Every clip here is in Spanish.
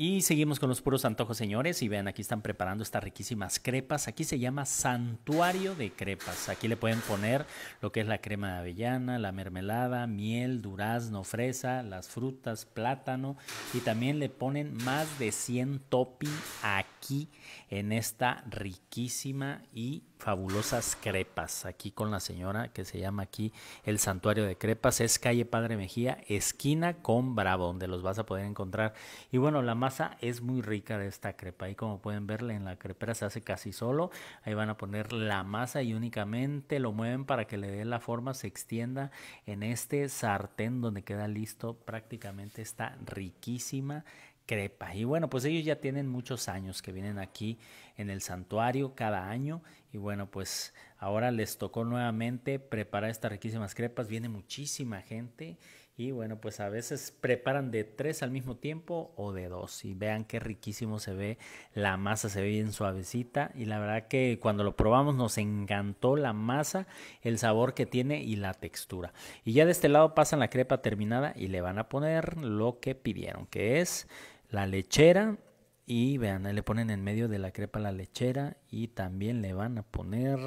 Y seguimos con los puros antojos, señores. Y vean, aquí están preparando estas riquísimas crepas. Aquí se llama santuario de crepas. Aquí le pueden poner lo que es la crema de avellana, la mermelada, miel, durazno, fresa, las frutas, plátano. Y también le ponen más de 100 topi aquí en esta riquísima y fabulosas crepas. Aquí con la señora que se llama aquí el santuario de crepas. Es calle Padre Mejía, esquina con Bravo, donde los vas a poder encontrar. Y bueno, la más masa es muy rica de esta crepa. y como pueden verle en la crepera se hace casi solo. Ahí van a poner la masa y únicamente lo mueven para que le dé la forma, se extienda en este sartén donde queda listo prácticamente esta riquísima crepa. Y bueno, pues ellos ya tienen muchos años que vienen aquí en el santuario cada año. Y bueno, pues ahora les tocó nuevamente preparar estas riquísimas crepas. Viene muchísima gente y bueno, pues a veces preparan de tres al mismo tiempo o de dos. Y vean qué riquísimo se ve. La masa se ve bien suavecita. Y la verdad que cuando lo probamos nos encantó la masa, el sabor que tiene y la textura. Y ya de este lado pasan la crepa terminada y le van a poner lo que pidieron, que es la lechera. Y vean, ahí le ponen en medio de la crepa la lechera y también le van a poner,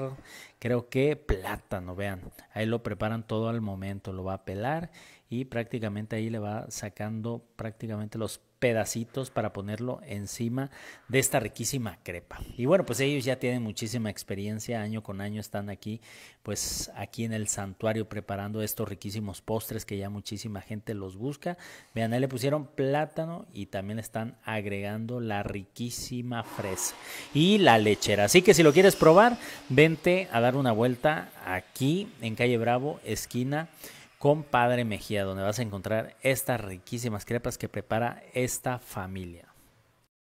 creo que plátano, vean, ahí lo preparan todo al momento, lo va a pelar y prácticamente ahí le va sacando prácticamente los pedacitos para ponerlo encima de esta riquísima crepa. Y bueno, pues ellos ya tienen muchísima experiencia, año con año están aquí, pues aquí en el santuario preparando estos riquísimos postres que ya muchísima gente los busca. Vean, ahí le pusieron plátano y también están agregando la riquísima fresa y la leche Así que si lo quieres probar, vente a dar una vuelta aquí en Calle Bravo, esquina con Padre Mejía, donde vas a encontrar estas riquísimas crepas que prepara esta familia.